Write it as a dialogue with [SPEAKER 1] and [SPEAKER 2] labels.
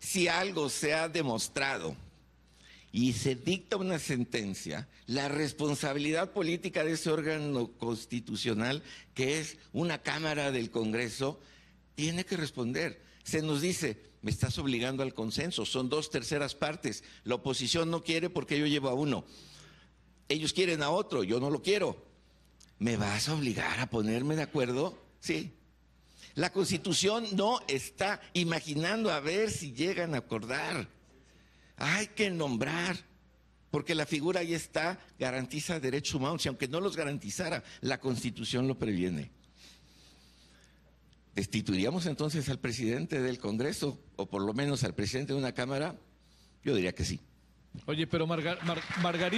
[SPEAKER 1] si algo se ha demostrado y se dicta una sentencia, la responsabilidad política de ese órgano constitucional, que es una Cámara del Congreso, tiene que responder. Se nos dice, me estás obligando al consenso, son dos terceras partes, la oposición no quiere porque yo llevo a uno, ellos quieren a otro, yo no lo quiero. ¿Me vas a obligar a ponerme de acuerdo? Sí, la constitución no está imaginando a ver si llegan a acordar. Hay que nombrar, porque la figura ahí está, garantiza derechos humanos, y aunque no los garantizara, la constitución lo previene. ¿Destituiríamos entonces al presidente del Congreso, o por lo menos al presidente de una Cámara? Yo diría que sí.
[SPEAKER 2] Oye, pero Margarita...